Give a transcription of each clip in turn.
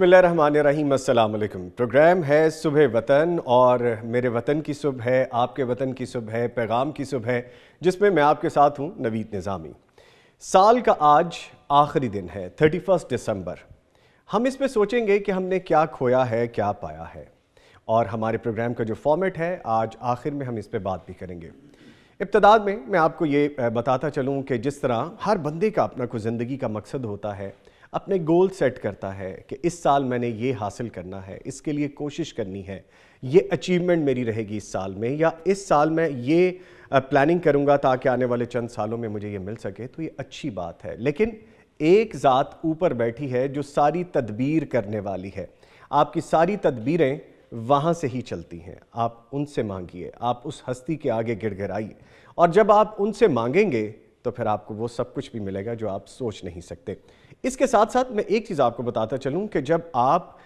बसमिलीम programme है सुबह वतन और मेरे वतन की सुबह है आपके वतन की सुबह है पैगाम की सुबह है जिसमें मैं आपके साथ हूँ नवीद निज़ामी साल का आज आखिरी दिन है थर्टी फर्स्ट दिसंबर हम इस पे सोचेंगे कि हमने क्या खोया है क्या पाया है और हमारे प्रोग्राम का जो फॉर्मेट है आज आखिर में हम इस पर बात भी करेंगे इब्तदाद में मैं आपको ये बताता चलूँ कि जिस तरह हर बंदे का अपना कोई ज़िंदगी का मकसद होता है अपने गोल सेट करता है कि इस साल मैंने ये हासिल करना है इसके लिए कोशिश करनी है ये अचीवमेंट मेरी रहेगी इस साल में या इस साल में ये प्लानिंग करूँगा ताकि आने वाले चंद सालों में मुझे ये मिल सके तो ये अच्छी बात है लेकिन एक ज़ात ऊपर बैठी है जो सारी तदबीर करने वाली है आपकी सारी तदबीरें वहाँ से ही चलती हैं आप उनसे मांगिए आप उस हस्ती के आगे गिड़गिड़ाइए और जब आप उनसे मांगेंगे तो फिर आपको वो सब कुछ भी मिलेगा जो आप सोच नहीं सकते इसके साथ साथ मैं एक चीज़ आपको बताता चलूँ कि जब आप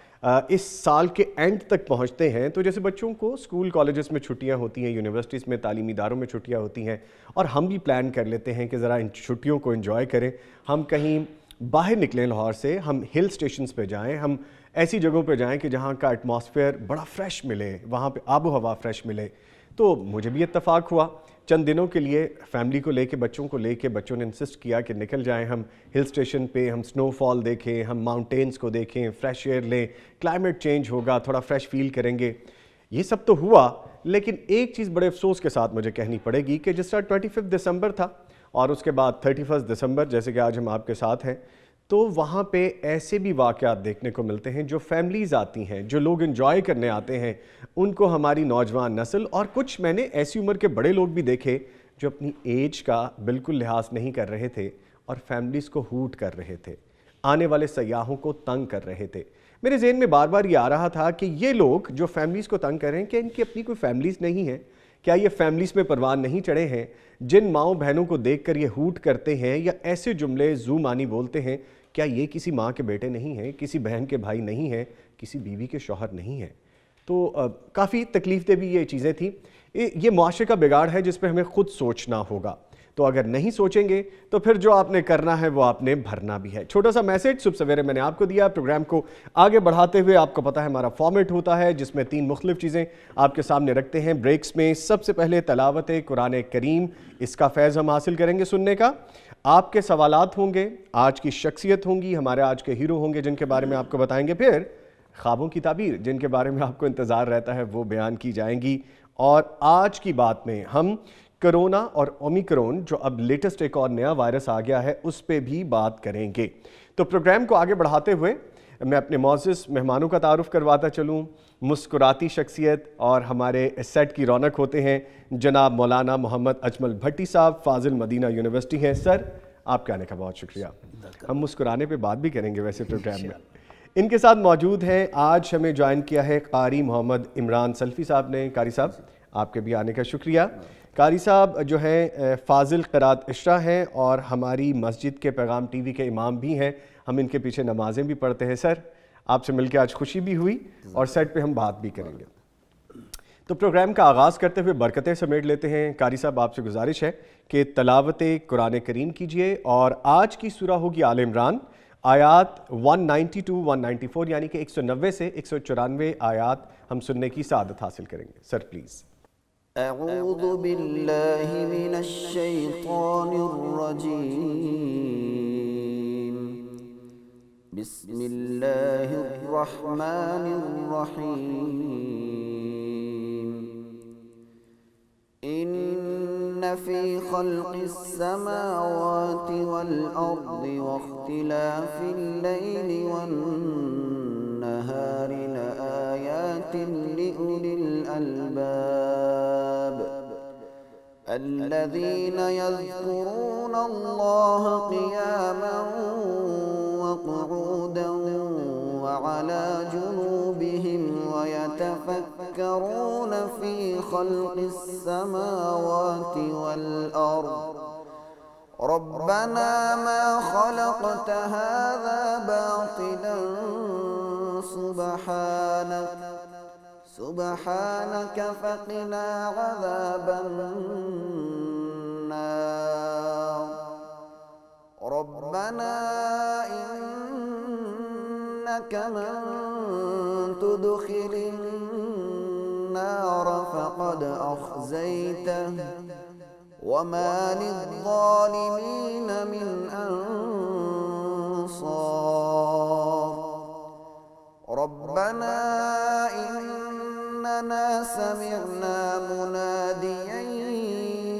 इस साल के एंड तक पहुँचते हैं तो जैसे बच्चों को स्कूल कॉलेज़ में छुट्टियाँ होती हैं यूनिवर्सिटीज़ में तालीमी इदारों में छुट्टियाँ होती हैं और हम भी प्लान कर लेते हैं कि ज़रा इन छुट्टियों को एंजॉय करें हम कहीं बाहर निकलें लाहौर से हम हिल स्टेशन पर जाएँ हम ऐसी जगहों पर जाएँ कि जहाँ का एटमोसफियर बड़ा फ्रेश मिले वहाँ पर आबो हवा फ्रेश मिले तो मुझे भी इतफ़ाक़ हुआ चंद दिनों के लिए फैमिली को लेके बच्चों को लेके बच्चों ने इंसिस्ट किया कि निकल जाएं हम हिल स्टेशन पे हम स्नोफॉल देखें हम माउंटेन्स को देखें फ्रेश एयर लें क्लाइमेट चेंज होगा थोड़ा फ्रेश फील करेंगे ये सब तो हुआ लेकिन एक चीज़ बड़े अफसोस के साथ मुझे कहनी पड़ेगी कि जिस तरह ट्वेंटी दिसंबर था और उसके बाद थर्टी दिसंबर जैसे कि आज हम आपके साथ हैं तो वहाँ पे ऐसे भी वाक़ देखने को मिलते हैं जो फैमिलीज़ आती हैं जो लोग इन्जॉय करने आते हैं उनको हमारी नौजवान नस्ल और कुछ मैंने ऐसी उम्र के बड़े लोग भी देखे जो अपनी एज का बिल्कुल लिहाज नहीं कर रहे थे और फैमिलीज़ को हूट कर रहे थे आने वाले सयाहों को तंग कर रहे थे मेरे जहन में बार बार ये आ रहा था कि ये लोग जो फैमिलीज़ को तंग कर रहे हैं कि इनकी अपनी कोई फैमिलीज़ नहीं है क्या ये फैमिलीज में परवान नहीं चढ़े हैं जिन माओ बहनों को कर ये हूट करते हैं या ऐसे जुमले जू मानी बोलते हैं क्या ये किसी माँ के बेटे नहीं हैं किसी बहन के भाई नहीं हैं किसी बीवी के शौहर नहीं हैं तो काफ़ी तकलीफ दे भी ये चीज़ें थी ये माशरे का बिगाड़ है जिस पर हमें खुद सोचना होगा तो अगर नहीं सोचेंगे तो फिर जो आपने करना है वो आपने भरना भी है छोटा सा मैसेज सुबह सवेरे मैंने आपको दिया प्रोग्राम को आगे बढ़ाते हुए आपको पता है हमारा फॉर्मेट होता है जिसमें तीन मुख्तलिफ चीज़ें आपके सामने रखते हैं ब्रेक्स में सबसे पहले तलावत कुरान करीम इसका फैज़ हम हासिल करेंगे सुनने का आपके सवालत होंगे आज की शख्सियत होंगी हमारे आज के हीरो होंगे जिनके बारे में आपको बताएंगे फिर ख्वाबों की ताबीर जिनके बारे में आपको इंतज़ार रहता है वो बयान की जाएंगी और आज की बात में हम कोरोना और ओमिक्रोन जो अब लेटेस्ट एक और नया वायरस आ गया है उस पर भी बात करेंगे तो प्रोग्राम को आगे बढ़ाते हुए मैं अपने मोजिस मेहमानों का तारुफ करवाता चलूँ मुस्कुराती शख्सियत और हमारे सेट की रौनक होते हैं जनाब मौलाना मोहम्मद अजमल भट्टी साहब फाजिल मदीना यूनिवर्सिटी हैं सर आपके आने का बहुत शुक्रिया हम मुस्कुराने पे बात भी करेंगे वैसे प्रोग्राम में इनके साथ मौजूद हैं आज हमें ज्वाइन किया है कारी मोहम्मद इमरान सल्फ़ी साहब ने कारी साहब आपके भी आने का शुक्रिया कारी साहब जो हैं फाजिल करात इशरा हैं और हमारी मस्जिद के पैगाम टीवी के इमाम भी हैं हम इनके पीछे नमाजें भी पढ़ते हैं सर आपसे मिलकर आज खुशी भी हुई और सेट पे हम बात भी करेंगे तो प्रोग्राम का आगाज़ करते हुए बरकतें समेट लेते हैं कारी साहब आपसे गुजारिश है कि तलावत कुरान करीम कीजिए और आज की सूरा होगी आल इमरान आयात 192, 194 यानी कि 190 से एक आयात हम सुनने की सादत हासिल करेंगे सर प्लीज़ أعوذ بالله من الشيطان الرجيم بسم الله الرحمن الرحيم إن في خلق السماوات والأرض واختلاف الليل والنهار والنهار لآيات لأولي الألباب الذين يذكرون الله قياما وقعودا وعلى جنوبهم ويتفكرون في خلق السماوات والأرض ربنا ما خلقت هذا باطلا سبحانك سبحانك فقنا عذاب النار ربنا إنك من تدخل النار فقد أخزيته وما للظالمين من أنصار ربنا إننا سمعنا مناديا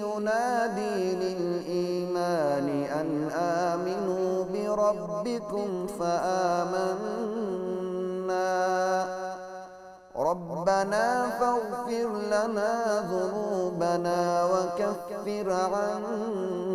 ينادي للإيمان أن آمنوا بربكم فآمنا ربنا فاغفر لنا ذنوبنا وكفر عنا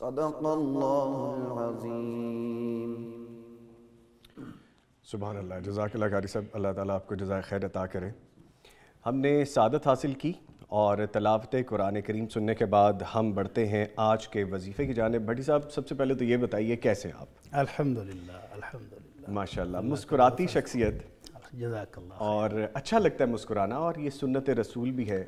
सदक अल्लाम सुबह अल्लाह जजाकल्ला कारी साहब अल्लाह ताला आपको जजाय खैर अता करे हमने सादत हासिल की और तलावत कुरान करीम सुनने के बाद हम बढ़ते हैं आज के वजीफ़े की जानब भट्टी साहब सबसे पहले तो ये बताइए कैसे आप माशा मुस्कुराती शख्सियत और अच्छा लगता है मुस्कुराना और ये सुनत रसूल भी है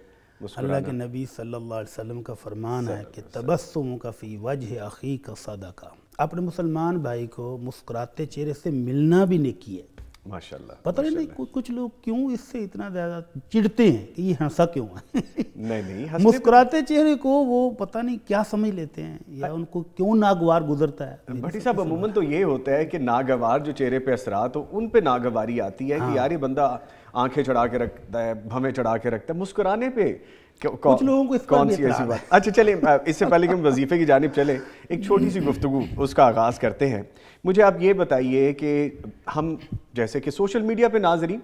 अल्लाह के नबी सल्लल्लाहु अलैहि वसल्लम का फरमान है कि तबस्सुम का फ़ी वजह अखी का सदा का अपने मुसलमान भाई को मुस्कुराते चेहरे से मिलना भी नहीं किया माशाल्लाह पता नहीं कुछ लोग क्यों इससे इतना ज़्यादा चिढ़ते हैं कि ये हंसा क्यों है नहीं नहीं मुस्कुराते चेहरे को वो पता नहीं क्या समझ लेते हैं या आ, उनको क्यों नागवार गुजरता है भट्टी साहब अमूमन तो ये होता है कि नागवार जो चेहरे पे असरात हो उन पे नागवारी आती है हाँ। कि यार ये बंदा आंखें चढ़ा के रखता है भवें चढ़ा के रखता है मुस्कुराने पे कुछ लोगों को कौन सी ऐसी बात अच्छा चलें इससे पहले कि हम वजीफे की जानब चलें एक छोटी सी गुफ्तु उसका आगाज़ करते हैं मुझे आप ये बताइए कि हम जैसे कि सोशल मीडिया पे नाजरी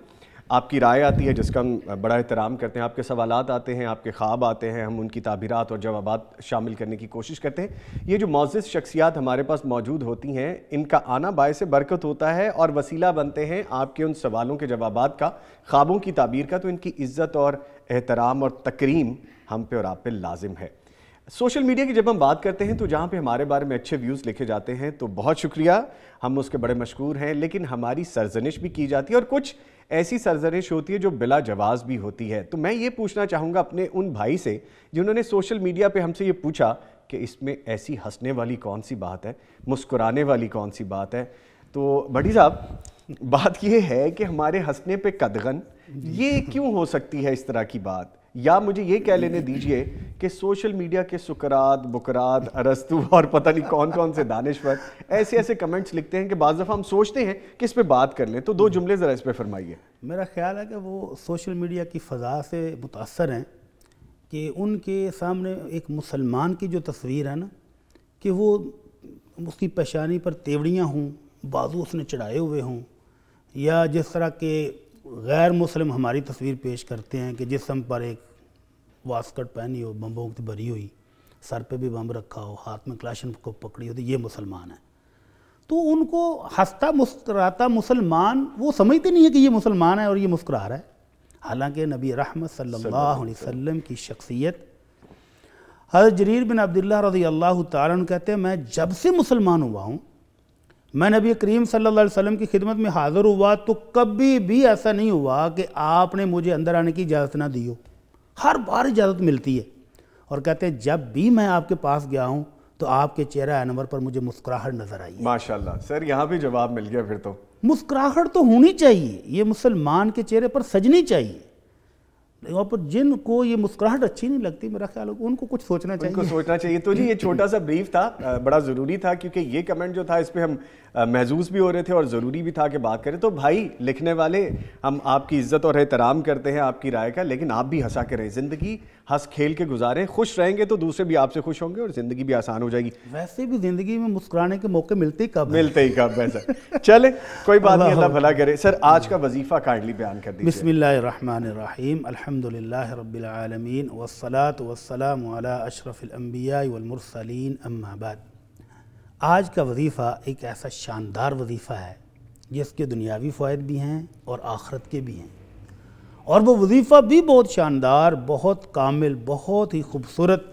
आपकी राय आती है जिसका हम बड़ा एहतराम करते हैं आपके सवाल आते हैं आपके ख्वाब आते हैं हम उनकी ताबीरत और जवाब शामिल करने की कोशिश करते हैं ये जो मोज़ शख्सियात हमारे पास मौजूद होती हैं इनका आना बाय से बरकत होता है और वसीला बनते हैं आपके उन सवालों के जवाब का ख्वाबों की ताबीर का तो इनकी इज़्ज़त और एहतराम और तकरीम हम पे और आप पे लाजिम है सोशल मीडिया की जब हम बात करते हैं तो जहाँ पे हमारे बारे में अच्छे व्यूज़ लिखे जाते हैं तो बहुत शुक्रिया हम उसके बड़े मशहूर हैं लेकिन हमारी सरजनिश भी की जाती है और कुछ ऐसी सरजरिश होती है जो बिला जवाब भी होती है तो मैं ये पूछना चाहूँगा अपने उन भाई से जिन्होंने सोशल मीडिया पर हमसे ये पूछा कि इसमें ऐसी हंसने वाली कौन सी बात है मुस्कुराने वाली कौन सी बात है तो बड़ी साहब बात यह है कि हमारे हंसने पे कदगन ये क्यों हो सकती है इस तरह की बात या मुझे ये कह लेने दीजिए कि सोशल मीडिया के सुकरात बुकरात अरस्तु और पता नहीं कौन कौन से दानिश्वर ऐसे ऐसे कमेंट्स लिखते हैं कि बाज़ दफ़ा हम सोचते हैं कि इस पर बात कर लें तो दो जुमले ज़रा इस पर फरमाइए मेरा ख्याल है कि वो सोशल मीडिया की फ़जा से मुतासर हैं कि उनके सामने एक मुसलमान की जो तस्वीर है ना कि वो उसकी पेशानी पर तेवड़ियाँ हों बाजू उसने चढ़ाए हुए हों या जिस तरह के गैर मुस्लिम हमारी तस्वीर पेश करते हैं कि जिसम पर एक वास्कट पहनी हो बम्बों की भरी हुई सर पे भी बम रखा हो हाथ में क्लाशन को पकड़ी हो तो ये मुसलमान है तो उनको हंसता मुस्कराता मुसलमान वो समझते नहीं है कि ये मुसलमान है और ये मुस्करा रहा है हालांकि नबी रहमत सल्लल्लाहु अलैहि वसल्लम की शख्सियत हजरत जरीर बिन अब्दुल्ला रजी अल्लाह तारन कहते हैं मैं जब से मुसलमान हुआ हूँ मैं नबी करीम सल्लल्लाहु अलैहि वसल्लम की खिदमत में हाज़िर हुआ तो कभी भी ऐसा नहीं हुआ कि आपने मुझे अंदर आने की इजाज़त ना दी हो हर बार इजाज़त मिलती है और कहते हैं जब भी मैं आपके पास गया हूँ तो आपके चेहरा अनवर पर मुझे मुस्कुराहट नज़र आई माशाल्लाह सर यहाँ भी जवाब मिल गया फिर तो मुस्कुराहट तो होनी चाहिए ये मुसलमान के चेहरे पर सजनी चाहिए यहाँ पर जिनको ये मुस्कुराहट अच्छी नहीं लगती मेरा ख्याल उनको कुछ सोचना चाहिए उनको सोचना चाहिए तो जी ये छोटा सा ब्रीफ था बड़ा ज़रूरी था क्योंकि ये कमेंट जो था इस पर हम महजूस भी हो रहे थे और ज़रूरी भी था कि बात करें तो भाई लिखने वाले हम आपकी इज्जत और एहतराम करते हैं आपकी राय का लेकिन आप भी हंसा के रहें ज़िंदगी हंस खेल के गुजारें खुश रहेंगे तो दूसरे भी आपसे खुश होंगे और ज़िंदगी भी आसान हो जाएगी वैसे भी ज़िंदगी में मुस्कुराने के मौके मिलते ही कब मिलते ही कब वैसे चले कोई बात नहीं अल्लाह भला करे सर आज का वजीफ़ा काइंडली बयान कर दीजिए बिसमीम अल्हम्दुलिल्लाह रब्बिल आलमीन वस्सलात वस्सलाम अला अशरफिल अम्बिया वलमरसलीन अम्माबाद आज का वजीफ़ा एक ऐसा शानदार वजीफ़ा है जिसके दुनियावी फ़ायद भी हैं और आखरत के भी हैं और वो वजीफ़ा भी बहुत शानदार बहुत कामिल बहुत ही खूबसूरत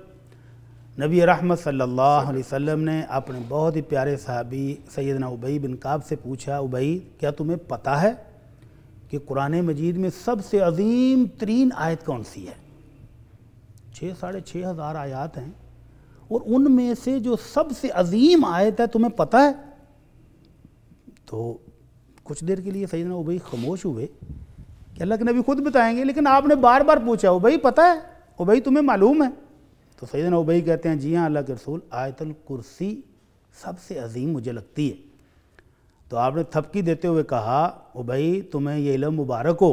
नबी रहमत सल्लल्लाहु अलैहि वसल्लम ने अपने बहुत ही प्यारे साहबी सैदना उबई बिन काब से पूछा उबई क्या तुम्हें पता है कि कुरान मजीद में सबसे अजीम तरीन आयत कौन सी है छः साढ़े छः हज़ार आयात हैं और उनमें से जो सबसे अजीम आयत है तुम्हें पता है तो कुछ देर के लिए ना उबई खामोश हुए कि अल्लाह के नबी खुद बताएंगे लेकिन आपने बार बार पूछा उबई पता है उबई तुम्हें मालूम है तो सैदना उबई कहते हैं जी हाँ अल्लाह के रसूल आयतल कुर्सी सबसे अजीम मुझे लगती है तो आपने थपकी देते हुए कहा ओ भाई तुम्हें ये इलम मुबारक हो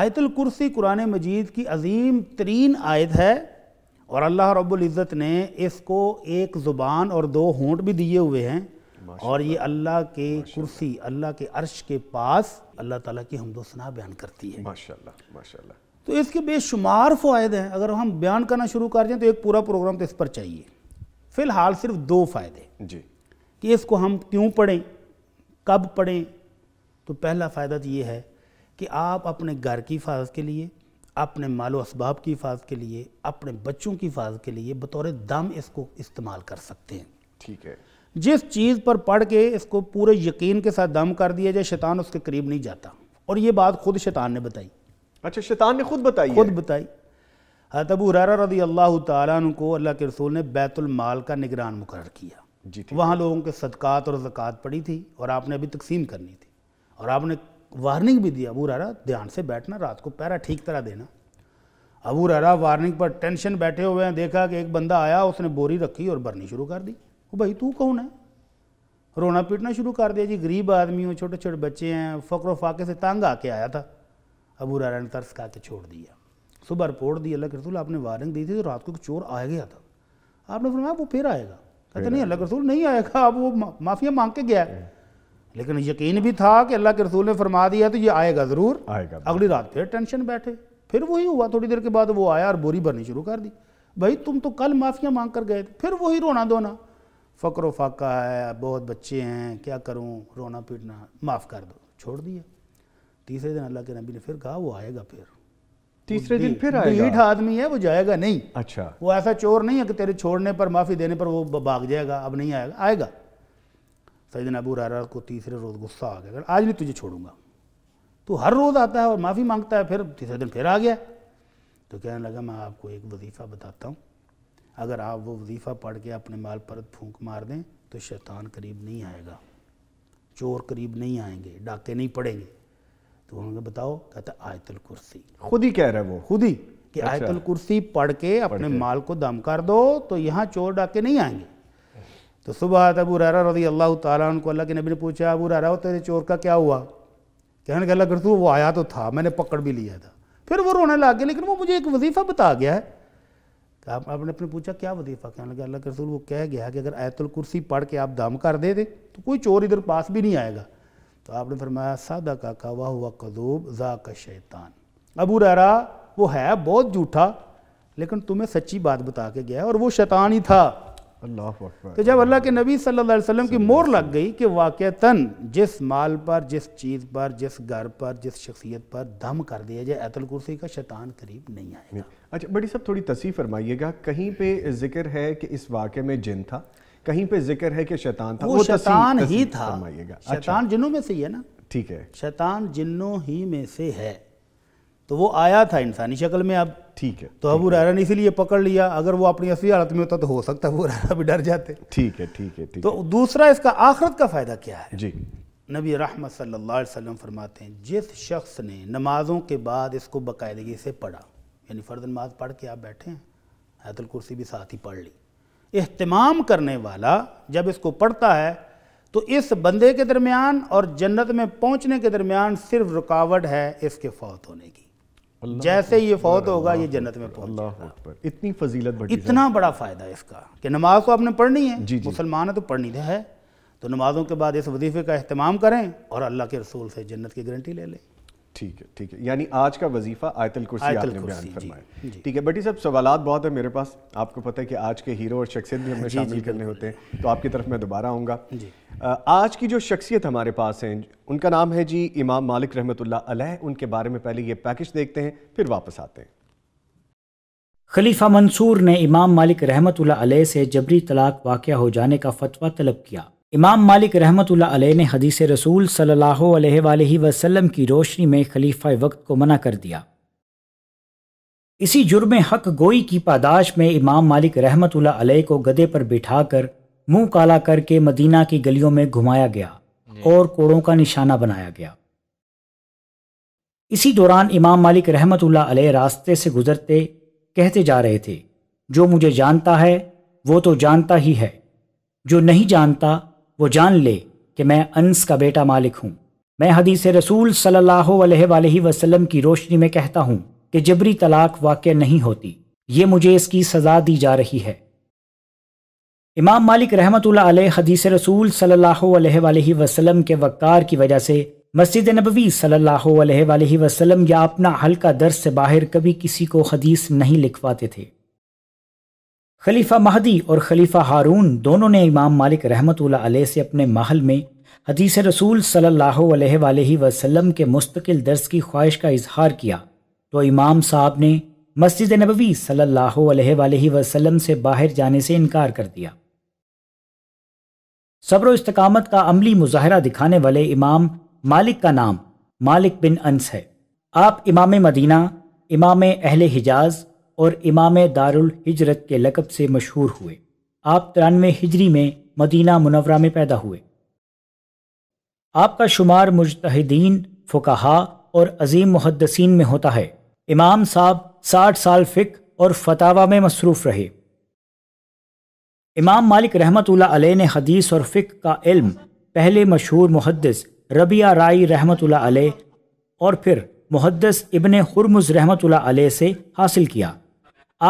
आयतल कुर्सी कुरान मजीद की अजीम तरीन आयत है और अल्लाह रब्ज़त ने इसको एक ज़ुबान और दो होंठ भी दिए हुए हैं और ये अल्लाह के कुर्सी अल्लाह के अर्श के पास अल्लाह ताला की हमदोसना बयान करती है माशाल्लाह माशाल्लाह तो इसके बेशुमार फ़ायदे हैं अगर हम बयान करना शुरू कर दें तो एक पूरा प्रोग्राम तो इस पर चाहिए फ़िलहाल सिर्फ दो फ़ायदे जी कि इसको हम क्यों पढ़ें कब पढ़ें तो पहला फ़ायदा तो ये है कि आप अपने घर की हिफाजत के लिए अपने मालो इसबाब की हिफाजत के लिए अपने बच्चों की हिफाजत के लिए बतौर दम इसको इस्तेमाल कर सकते हैं ठीक है जिस चीज़ पर पढ़ के इसको पूरे यकीन के साथ दम कर दिया जाए शैतान उसके करीब नहीं जाता और ये बात खुद शैतान ने बताई अच्छा शैतान ने खुद बताई खुद बताई हतबू रजी अल्लाह तुम को अल्लाह के रसूल ने बैतुलमाल का निगरान मुकर किया जी वहाँ लोगों के सदक़ात और ज़क़़त पड़ी थी और आपने अभी तकसीम करनी थी और आपने वार्निंग भी दी अबू रहा ध्यान से बैठना रात को पैरा ठीक तरह देना अबू रहा वार्निंग पर टेंशन बैठे हुए हैं देखा कि एक बंदा आया उसने बोरी रखी और भरनी शुरू कर दी वो भाई तू कौन है रोना पीटना शुरू कर दिया जी गरीब आदमी हो छोटे छोटे बच्चे हैं फ़क्र फाके से तंग आके आया था अबू रहा ने तर्स खा के छोड़ दिया सुबह रिपोर्ट दी अल्लाह के रसूल आपने वार्निंग दी थी तो रात को एक चोर आ गया था आपने फरमाया वो फिर आएगा कहते नहीं अल्लाह के रसूल नहीं आएगा अब वो माफ़िया मांग के गया है लेकिन यकीन भी था कि अल्लाह के रसूल ने फरमा दिया तो ये आएगा ज़रूर आएगा अगली रात फिर टेंशन बैठे फिर वही हुआ थोड़ी देर के बाद वो आया और बोरी भरनी शुरू कर दी भाई तुम तो कल माफ़िया मांग कर गए थे फिर वही रोना धोना फकर फाका है बहुत बच्चे हैं क्या करूँ रोना पीटना माफ़ कर दो छोड़ दिया तीसरे दिन अल्लाह के नबी ने फिर कहा वो आएगा फिर तीसरे दिन फिर आएगा आदमी है वो जाएगा नहीं अच्छा वो ऐसा चोर नहीं है कि तेरे छोड़ने पर माफ़ी देने पर वो भाग जाएगा अब नहीं आएगा आएगा सैदन अबू रारा को तीसरे रोज़ गुस्सा आ गया आज नहीं तुझे छोड़ूंगा तो हर रोज़ आता है और माफ़ी मांगता है फिर तीसरे दिन फिर आ गया तो कहने लगा मैं आपको एक वजीफ़ा बताता हूँ अगर आप वो वजीफ़ा पढ़ के अपने माल पर फूंक मार दें तो शैतान करीब नहीं आएगा चोर करीब नहीं आएंगे डाके नहीं पड़ेंगे तो उन्होंने बताओ कहता आयतल कुर्सी खुद ही कह रहे वो खुद ही कि अच्छा। आयतल कुर्सी पढ़ के अपने पढ़ माल को दम कर दो तो यहाँ चोर डाके नहीं आएंगे तो सुबह आता अबू रहा रजी अल्लाह तला को अल्लाह के नबी ने पूछा अबू रहा तेरे चोर का क्या हुआ कहने के अल्लाह वो आया तो था मैंने पकड़ भी लिया था फिर वो रोने लग गया लेकिन वो मुझे एक वजीफ़ा बता गया है आप, आपने अपने पूछा क्या वजीफ़ा कहने लगा अल्लाह के रसूल वो कह गया कि अगर आयतुल कुर्सी पढ़ के आप दम कर दे दे तो कोई चोर इधर पास भी नहीं आएगा तो आपने फरमाया सादा का का वाह हुआ कदूब जा का शैतान अबू रहरा वो है बहुत झूठा लेकिन तुम्हें सच्ची बात बता के गया और वो शैतान ही था अल्लाह तो जब अल्लाह के नबी सल्लल्लाहु अलैहि वसल्लम की मोर लग गई कि वाक़ता जिस माल पर जिस चीज़ पर जिस घर पर जिस शख्सियत पर दम कर दिया जाए अतल कुर्सी का शैतान करीब नहीं आएगा अच्छा बड़ी सब थोड़ी तस्वीर फरमाइएगा कहीं पे जिक्र है कि इस वाक़े में जिन था कहीं पे जिक्र है कि शैतान था वो, वो शैतान ही था शैतान अच्छा। जिन्नों में से ही है ना ठीक है शैतान जिन्नों ही में से है तो वो आया था इंसानी शक्ल में अब ठीक है तो अबू रहरा ने इसीलिए पकड़ लिया अगर वो अपनी असली हालत में होता तो हो सकता है वो रहरा भी डर जाते ठीक है ठीक है ठीक तो दूसरा इसका आखरत का फ़ायदा क्या है जी नबी रहमत सल्लल्लाहु अलैहि वसल्लम फरमाते हैं जिस शख्स ने नमाज़ों के बाद इसको बाकायदगी से पढ़ा यानी फ़र्ज नमाज पढ़ के आप बैठे हैं आयतुल कुर्सी भी साथ ही पढ़ ली अहतमाम करने वाला जब इसको पढ़ता है तो इस बंदे के दरमियान और जन्नत में पहुंचने के दरमियान सिर्फ रुकावट है इसके फौत होने की जैसे ये फौत होगा ये जन्नत में पहुंचेगा इतनी फजीलत बढ़ी इतना बड़ा फ़ायदा इसका कि नमाज को तो आपने पढ़नी है मुसलमान है तो पढ़नी है तो नमाज़ों के बाद इस वजीफ़े का अहतमाम करें और अल्लाह के रसूल से जन्नत की गारंटी ले लें ठीक है ठीक है यानी आज का वजीफा आयतल कुर्सी आयतल आपने बयान फरमाया ठीक है बटी साहब सवाल बहुत है मेरे पास आपको पता है कि आज के हीरो और शख्सियत भी हमें शामिल करने होते हैं तो आपकी तरफ मैं दोबारा आऊँगा आज की जो शख्सियत हमारे पास हैं उनका नाम है जी इमाम मालिक रहमत अलह उनके बारे में पहले ये पैकेज देखते हैं फिर वापस आते हैं खलीफा मंसूर ने इमाम मालिक रहमत अलह से जबरी तलाक वाक़ हो जाने का फतवा तलब किया इमाम मालिक रहमत ने हदीस रसूल सल्लल्लाहु वसलम की रोशनी में खलीफा वक्त को मना कर दिया इसी जुर्म हक गोई की पादाश में इमाम मालिक रहमत को गदे पर बिठाकर मुंह काला करके मदीना की गलियों में घुमाया गया और कोड़ों का निशाना बनाया गया इसी दौरान इमाम मालिक रहमत रास्ते से गुजरते कहते जा रहे थे जो मुझे जानता है वो तो जानता ही है जो नहीं जानता वो जान ले कि मैं अंस का बेटा मालिक हूँ मैं हदीस रसूल सल्लल्लाहु वसलम की रोशनी में कहता हूँ कि जबरी तलाक वाक़ नहीं होती ये मुझे इसकी सज़ा दी जा रही है इमाम मालिक रहमत हदीस रसूल सल्लल्लाहु वसलम के वक़ार की वजह से मस्जिद नबवी सल्लल्लाहु वसलम या अपना हल्का दर्ज से बाहर कभी किसी को हदीस नहीं लिखवाते थे खलीफा महदी और खलीफा हारून दोनों ने इमाम मालिक रहमत से अपने महल में हदीस रसूल सल्ला वसलम के मुस्तकिल दर्स की ख्वाहिश का इजहार किया तो इमाम साहब ने मस्जिद नबवी सल्ला वसलम से बाहर जाने से इनकार कर दिया सब्र इस्तकामत का अमली मुजाहरा दिखाने वाले इमाम मालिक का नाम मालिक बिन अंस है आप इमाम मदीना इमाम अहल हिजाज और इमाम दारुल हिजरत के लकब से मशहूर हुए आप तिरानवे हिजरी में मदीना मुनवरा में पैदा हुए आपका शुमार मुजतहदीन फ़ुकाहा और अजीम मुहदसिन में होता है इमाम साहब साठ साल फ़िक और फतावा में मसरूफ़ रहे इमाम मालिक रहमत अलैह ने हदीस और फ़िक का इल्म पहले मशहूर मुहदस रबिया राय रहमत अलैह और फिर मुहदस इबन हरमुज़ रहमत अलैह से हासिल किया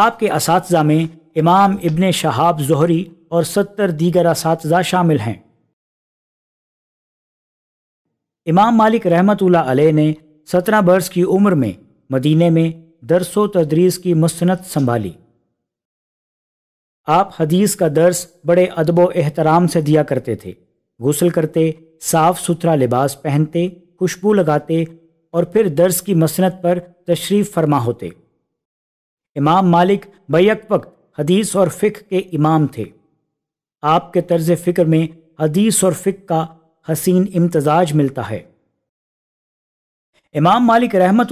आपके इस में इमाम इब्ने शहाब जोहरी और सत्तर दीगर इस शामिल हैं इमाम मालिक रहमत अलैह ने सत्रह बरस की उम्र में मदीने में दरसो तदरीस की मसनत संभाली आप हदीस का दर्स बड़े अदब एहतराम से दिया करते थे गुसल करते साफ सुथरा लिबास पहनते खुशबू लगाते और फिर दर्स की मसनत पर तशरीफ़ फरमा होते इमाम मालिक बैक वक्त हदीस और फ़िक के इमाम थे आपके तर्ज फ़िक्र में हदीस और फ़िक का हसीन इम्तजाज मिलता है इमाम मालिक रहमत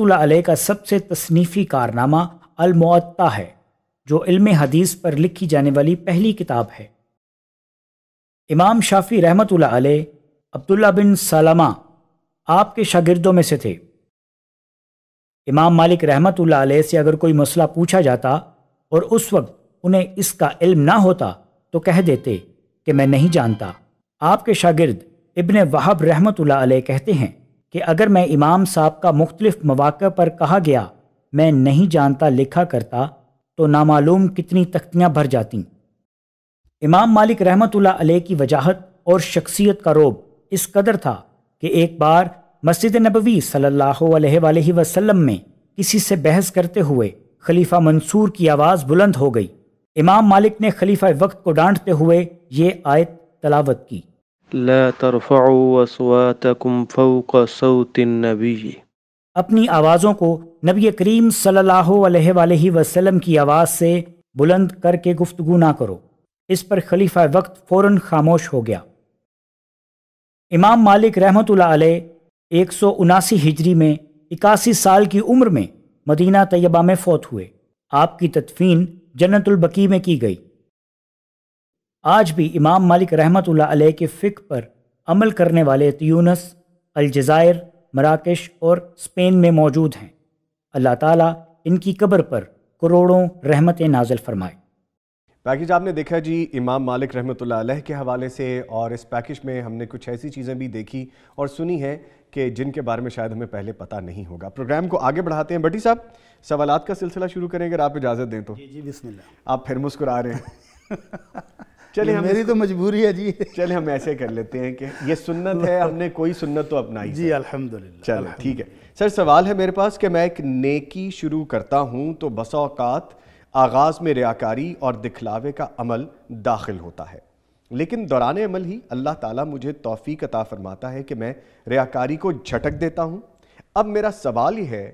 का सबसे तसनीफ़ी कारनामा अलमता है जो इल्म हदीस पर लिखी जाने वाली पहली किताब है इमाम शाफी रहमत अब्दुल्ला बिन सलामा आपके शागिर्दों में से थे इमाम मालिक रहमत से अगर कोई मसला पूछा जाता और उस वक्त उन्हें इसका इल्म ना होता तो कह देते कि मैं नहीं जानता आपके शागिर्द इबन वहाब रहमत कहते हैं कि अगर मैं इमाम साहब का मुख्तलिफ मौाक़ पर कहा गया मैं नहीं जानता लिखा करता तो नामालूम कितनी तख्तियाँ भर जातीं इमाम मालिक रहमत की वजाहत और शख्सियत का रोब इस कदर था कि एक बार मस्जिद नबवी सल्लल्लाहु अलैहि वसल्लम में किसी से बहस करते हुए खलीफा मंसूर की आवाज़ बुलंद हो गई इमाम मालिक ने खलीफा वक्त को डांटते हुए ये आयत तलावत की अपनी आवाज़ों को नबी करीम सल्लल्लाहु अलैहि वसल्लम की आवाज़ से बुलंद करके गुफ्तगु ना करो इस पर खलीफा वक्त फ़ौर खामोश हो गया इमाम मालिक रहमत एक हिजरी में इक्यासी साल की उम्र में मदीना तैयबा में फौत हुए आपकी तदफीन जन्नतुलबकी में की गई आज भी इमाम मालिक रहमत अलैह के फ़िक पर अमल करने वाले त्यूनस अलजायर मराकश और स्पेन में मौजूद हैं अल्लाह ताला इनकी कब्र पर करोड़ों रहमत नाजल फरमाए पैकेज आपने देखा जी इमाम मालिक रहमत के हवाले से और इस पैकेज में हमने कुछ ऐसी चीज़ें भी देखी और सुनी हैं कि जिनके बारे में शायद हमें पहले पता नहीं होगा प्रोग्राम को आगे बढ़ाते हैं बटी साहब सवालत का सिलसिला शुरू करें अगर आप इजाज़त दें तो जी जी बिस्मिल्लाह आप फिर मुस्कुरा रहे हैं चलिए हम मेरी तो मजबूरी है जी चले हम ऐसे कर लेते हैं कि ये सुन्नत है हमने कोई सुन्नत तो अपनाई जी अल्हम्दुलिल्लाह चलो ठीक है सर सवाल है मेरे पास कि मैं एक नेकी शुरू करता हूँ तो बसा औकात आगाज़ में रियाकारी और दिखलावे का अमल दाखिल होता है लेकिन दौरान अमल ही अल्लाह ताला मुझे तोफ़ी अता फरमाता है कि मैं रियाकारी को झटक देता हूँ अब मेरा सवाल यह है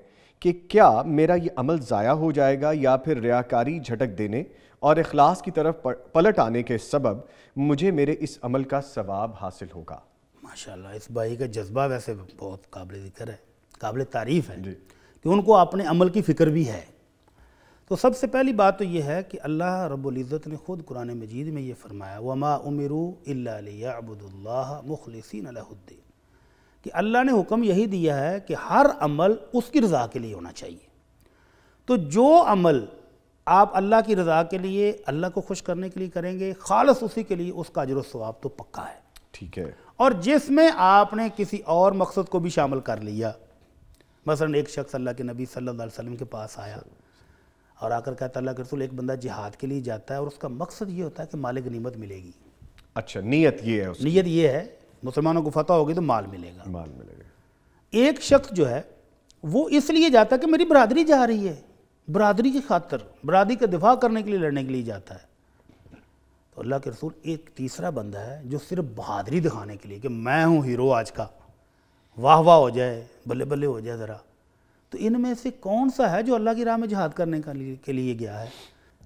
कि क्या मेरा ये अमल ज़ाया हो जाएगा या फिर रियाकारी झटक देने और अखलास की तरफ पलट आने के सबब मुझे मेरे इस अमल का सवाब हासिल होगा माशाल्लाह इस भाई का जज्बा वैसे बहुत काबिल ज़िक्र है काबिल तारीफ़ है कि उनको अपने अमल की फ़िक्र भी है तो सबसे पहली बात तो ये है कि अल्लाह रबुल्ज़त ने ख़ुद कुरान मजीद में ये फरमाया वमा उमरू मुखलसिन मुखलसिनद्दीन कि अल्लाह ने हुक्म यही दिया है कि हर अमल उसकी रज़ा के लिए होना चाहिए तो जो अमल आप अल्लाह की रज़ा के लिए अल्लाह को खुश करने के लिए करेंगे खालस उसी के लिए उसका अजर स्वाब तो पक्का है ठीक है और जिसमें आपने किसी और मकसद को भी शामिल कर लिया मसलन एक शख्स अल्लाह के नबी सल्लल्लाहु अलैहि वसल्लम के पास आया और आकर कहता अल्लाह के रसूल एक बंदा जिहाद के लिए जाता है और उसका मकसद ये होता है कि माल गनीमत मिलेगी अच्छा नीयत ये है नीयत ये है मुसलमानों को फतह होगी तो माल मिलेगा माल मिलेगा एक शख्स जो है वो इसलिए जाता है कि मेरी बरदरी जा रही है बरदरी की खातर बरदरी का दिफा करने के लिए लड़ने के लिए जाता है तो अल्लाह के रसूल एक तीसरा बंदा है जो सिर्फ बहादरी दिखाने के लिए कि मैं हूँ हीरो आज का वाह वाह हो जाए बल्ले बल्ले हो जाए ज़रा तो इनमें से कौन सा है जो अल्लाह की राह में जहाद करने का के लिए गया है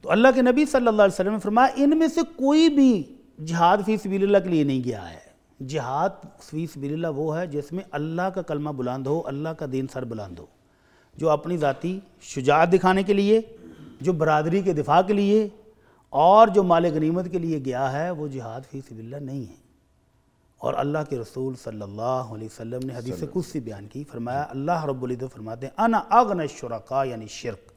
तो अल्लाह के नबी सल्लल्लाहु अलैहि वसल्लम ने फरमाया इनमें से कोई भी जिहाद फी सबीलिल्लाह के लिए नहीं गया है जिहाद फी सबीलिल्लाह वो है जिसमें अल्लाह का कलमा बुलंद हो अल्लाह का दीन सर बुलंद हो जो अपनी ज़ाती शुजात दिखाने के लिए जो बरदरी के दिफा के लिए और जो माल गनीमत के लिए गया है वो जिहाद फी सबील्ला नहीं है और अल्लाह के रसूल सल्लल्लाहु अलैहि वसल्लम ने हदीस कुछ बयान की फरमाया अल्लाह रब्ज़त फरमाते हैं अना अगन शुरका यानी शिरक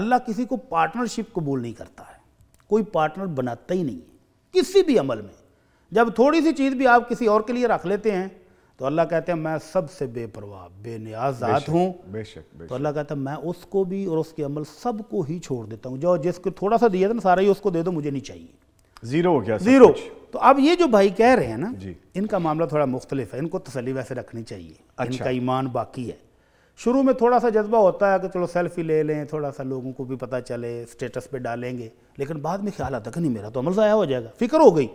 अल्लाह किसी को पार्टनरशिप कबूल नहीं करता है कोई पार्टनर बनाता ही नहीं है किसी भी अमल में जब थोड़ी सी चीज़ भी आप किसी और के लिए रख लेते हैं तो अल्लाह कहते हैं मैं सबसे बेपरवाह बेनियाजात हूँ तो अल्लाह कहता है मैं उसको भी और उसके अमल सबको ही छोड़ देता हूँ जो जिसको थोड़ा सा दिया था ना सारा ही उसको दे दो मुझे नहीं चाहिए जीरो हो गया जीरो तो अब ये जो भाई कह रहे हैं ना इनका मामला थोड़ा मुख्तलिफ है इनको तसली वैसे रखनी चाहिए अच्छा। इनका ईमान बाकी है शुरू में थोड़ा सा जज्बा होता है कि चलो सेल्फी ले लें थोड़ा सा लोगों को भी पता चले स्टेटस पे डालेंगे लेकिन बाद में ख्याल आता कि नहीं मेरा तो अमल ज़ाया हो जाएगा फ़िक्र हो गई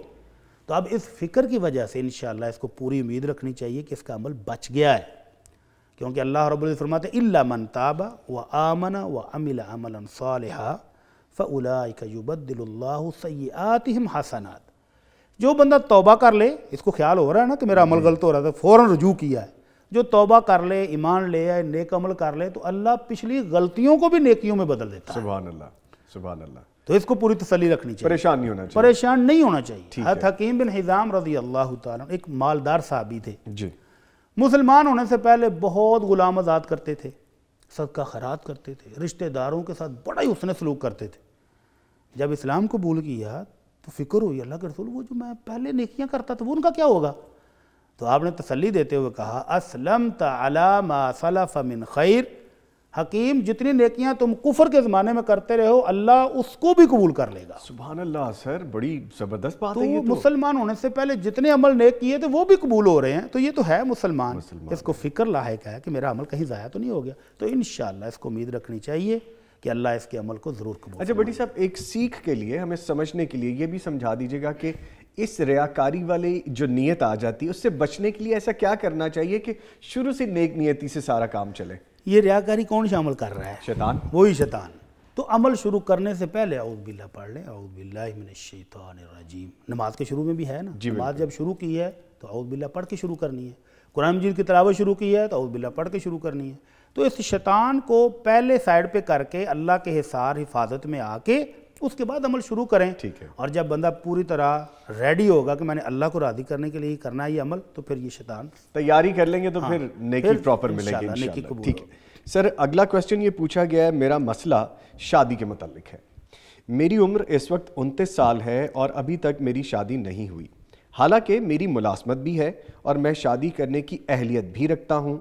तो अब इस फिक्र की वजह से इन इसको पूरी उम्मीद रखनी चाहिए कि इसका अमल बच गया है क्योंकि अल्लाह रबुल फरमाते मन ताबा व आमना व अमिला अमल सालहा फ़लाबदिल्लासयातम हसनात जो बंदा तौबा कर ले इसको ख्याल हो रहा है ना कि मेरा अमल गलत हो रहा था तो फ़ौर रजू किया है जो तौबा कर ले ईमान ले आए नेक अमल कर ले तो अल्लाह पिछली गलतियों को भी नेकियों में बदल देता सुबह अल्लाह सुबह अल्लाह तो इसको पूरी तसली रखनी चाहिए परेशान नहीं होना चाहिए परेशान नहीं होना चाहिए हत हकीम बिन हिजाम रजी अल्लाह एक मालदार साहबी थे जी मुसलमान होने से पहले बहुत गुलाम आज़ाद करते थे सदका खरात करते थे रिश्तेदारों के साथ बड़ा ही उसने सलूक करते थे जब इस्लाम कबूल किया तो फिक्र हुई अल्लाह के रसूल वो जो मैं पहले नेकियां करता था वो उनका क्या होगा तो आपने तसली देते हुए कहा असलम तलामिन खैर हकीम जितनी नेकियां तुम कुफर के ज़माने में करते रहे हो अल्लाह उसको भी कबूल कर लेगा सुबह अल्लाह सर बड़ी ज़बरदस्त बात तो है ये तो मुसलमान होने से पहले जितने अमल नेक किए थे वो भी कबूल हो रहे हैं तो ये तो है मुसलमान, मुसलमान इसको फ़िक्र लाक है कि मेरा अमल कहीं ज़ाया तो नहीं हो गया तो इन इसको उम्मीद रखनी चाहिए कि अल्लाह इसके अमल को ज़रूर कबूल अच्छा बटी साहब एक सीख के लिए हमें समझने के लिए ये भी समझा दीजिएगा कि इस रियाकारी वाली जो नीयत आ जाती है उससे बचने के लिए ऐसा क्या करना चाहिए कि शुरू से नेक नीयती से सारा काम चले ये रियाकारी कौन शामिल कर रहा है शैतान वही शैतान तो अमल शुरू करने से पहले अउदबिल्ला पढ़ लें अउदबिल्लाजीम नमाज के शुरू में भी है ना नमाज जब शुरू की है तो अउदबिल्ला पढ़ के शुरू करनी है कुरान मजीद की तलावत शुरू की है तो अउदबिल्ला पढ़ के शुरू करनी है तो इस शैतान को पहले साइड पे करके अल्लाह के हिसार हिफाजत में आके उसके बाद अमल शुरू करें ठीक है और जब बंदा पूरी तरह रेडी होगा कि मैंने अल्लाह को राजी करने के लिए ही करना है ये अमल तो फिर ये शैतान तैयारी कर लेंगे तो हाँ, फिर नेकी प्रॉपर मिलेगी नेकी ठीक है सर अगला क्वेश्चन ये पूछा गया है मेरा मसला शादी के मतलब है मेरी उम्र इस वक्त उनतीस साल है और अभी तक मेरी शादी नहीं हुई हालांकि मेरी मुलाजमत भी है और मैं शादी करने की अहलियत भी रखता हूँ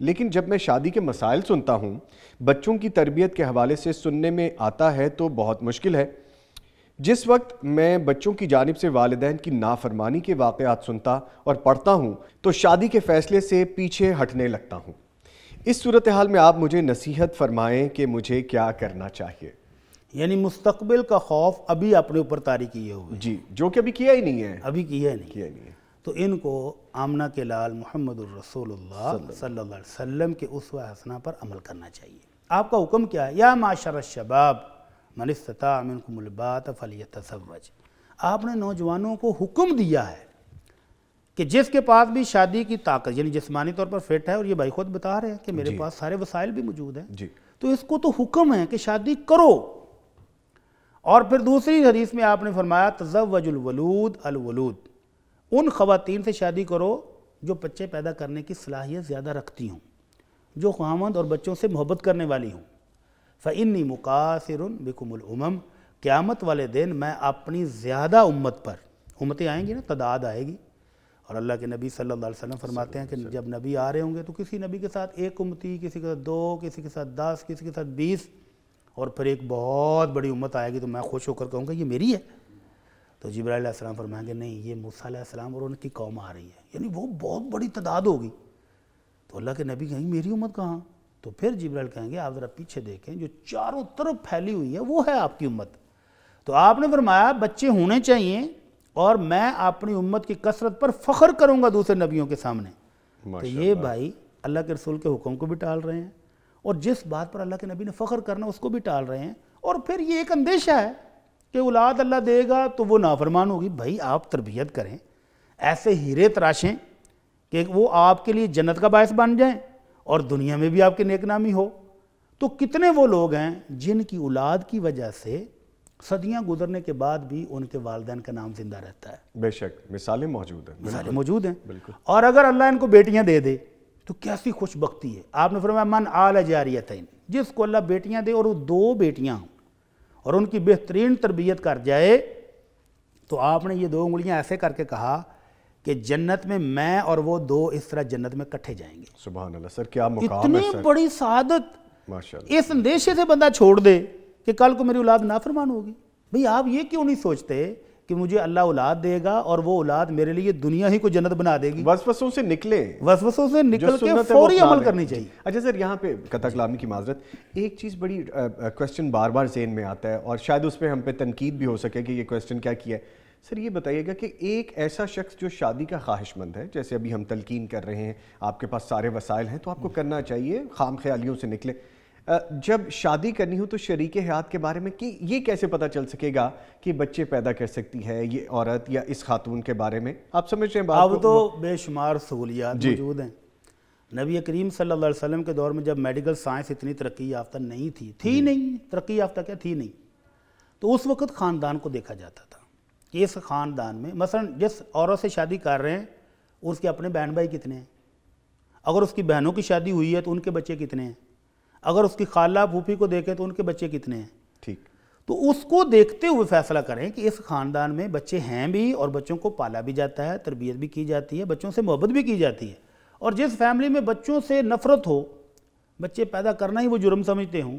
लेकिन जब मैं शादी के मसाइल सुनता हूँ बच्चों की तरबियत के हवाले से सुनने में आता है तो बहुत मुश्किल है जिस वक्त मैं बच्चों की जानब से वालदान की नाफरमानी के वाक़ात सुनता और पढ़ता हूँ तो शादी के फ़ैसले से पीछे हटने लगता हूँ इस सूरत हाल में आप मुझे नसीहत फरमाएं कि मुझे क्या करना चाहिए यानी मुस्तबिल का खौफ अभी अपने ऊपर तारी किए हुए जी जो कि अभी किया ही नहीं है अभी किया ही नहीं किया ही नहीं है तो इनको आमना के लाल मोहम्मद सल्ला के उस हसना पर अमल करना चाहिए आपका हुक्म क्या है या माशर शबाब मनस्तमिनबात फलियतवज आपने नौजवानों को हुक्म दिया है कि जिसके पास भी शादी की ताकत यानी जिसमानी तौर पर फिट है और ये भाई खुद बता रहे हैं कि मेरे पास सारे वसाइल भी मौजूद हैं जी तो इसको तो हुक्म है कि शादी करो और फिर दूसरी हदीस में आपने फरमाया तजवजुलवलूद अलवलूद उन खातन से शादी करो जो बच्चे पैदा करने की सलाहियत ज़्यादा रखती हूँ जो खामद और बच्चों से मोहब्बत करने वाली हूँ फ़ैनी मुकासर बिकुमलम क़्यामत वाले दिन मैं अपनी ज़्यादा उम्मत पर उम्मतें आएंगी ना तदाद आएगी और अल्लाह के नबी सल्लल्लाहु अलैहि वसल्लम फरमाते हैं कि जब नबी आ रहे होंगे तो किसी नबी के साथ एक उम्मती किसी के साथ दो किसी के साथ दस किसी के साथ बीस और फिर एक बहुत बड़ी उम्मत आएगी तो मैं खुश होकर कहूँगा ये मेरी है तो जब्राम फरमाएंगे नहीं ये मूसा और उनकी कौम आ रही है यानी वो बहुत बड़ी तादाद होगी तो अल्लाह के नबी कहेंगे मेरी उम्मत कहाँ तो फिर जबराल कहेंगे आप ज़रा पीछे देखें जो चारों तरफ फैली हुई है वो है आपकी उम्मत तो आपने फरमाया बच्चे होने चाहिए और मैं अपनी उम्मत की कसरत पर फ़ख्र करूँगा दूसरे नबियों के सामने तो ये भाई अल्लाह के रसूल के हुक्म को भी टाल रहे हैं और जिस बात पर अल्लाह के नबी ने फ़ख्र करना उसको भी टाल रहे हैं और फिर ये एक अंदेशा है कि औलाद अल्लाह देगा तो वो नाफरमान होगी भाई आप तरबियत करें ऐसे हीरे तराशें कि वो आपके लिए जन्नत का बायस बन जाएं और दुनिया में भी आपके नेकनामी हो तो कितने वो लोग हैं जिनकी औलाद की वजह से सदियां गुजरने के बाद भी उनके वालदेन का नाम जिंदा रहता है बेशक मिसालें मौजूद हैं मिसालें मौजूद हैं और अगर अल्लाह इनको बेटियां दे दे तो कैसी खुशबख्ती है आपने फरमाया मन आल जारियत जिसको अल्लाह बेटियां दे और वो दो बेटियां हों और उनकी बेहतरीन तरबियत कर जाए तो आपने ये दो उंगलियां ऐसे करके कहा कि जन्नत में मैं और वो दो इस तरह जन्नत में कट्ठे जाएंगे सुबह सर क्या इतनी है सर? बड़ी शहादत इस अंदेशे से बंदा छोड़ दे कि कल को मेरी औलाद नाफरमान होगी भाई आप ये क्यों नहीं सोचते कि मुझे अल्लाह औलाद देगा और वो औलाद मेरे लिए दुनिया ही को जन्नत बना देगी वसवसों से निकले वसवसों से निकल के फौरी अमल करनी चाहिए अच्छा सर यहाँ पे कथा कलामी की माजरत एक चीज़ बड़ी क्वेश्चन बार बार जेन में आता है और शायद उस पर हम पे तनकीद भी हो सके कि ये क्वेश्चन क्या किया है सर ये बताइएगा कि एक ऐसा शख्स जो शादी का ख्वाहिशमंद है जैसे अभी हम तलकिन कर रहे हैं आपके पास सारे वसाइल हैं तो आपको करना चाहिए खाम ख्यालियों से निकले जब शादी करनी हो तो शरीक हयात के बारे में कि ये कैसे पता चल सकेगा कि बच्चे पैदा कर सकती है ये औरत या इस खातून के बारे में आप समझ रहे हैं अब तो बेशुमार सहूलियात मौजूद हैं नबी करीम सल्लल्लाहु अलैहि वसल्लम के दौर में जब मेडिकल साइंस इतनी तरक्की याफ्ता नहीं थी थी नहीं तरक्की याफ्ता क्या थी नहीं तो उस वक्त ख़ानदान को देखा जाता था कि इस ख़ानदान में मसलन जिस औरत से शादी कर रहे हैं उसके अपने बहन भाई कितने हैं अगर उसकी बहनों की शादी हुई है तो उनके बच्चे कितने हैं अगर उसकी खाला भूफी को देखें तो उनके बच्चे कितने हैं ठीक तो उसको देखते हुए फैसला करें कि इस ख़ानदान में बच्चे हैं भी और बच्चों को पाला भी जाता है तरबियत भी की जाती है बच्चों से मोहब्बत भी की जाती है और जिस फैमिली में बच्चों से नफ़रत हो बच्चे पैदा करना ही वो जुर्म समझते हों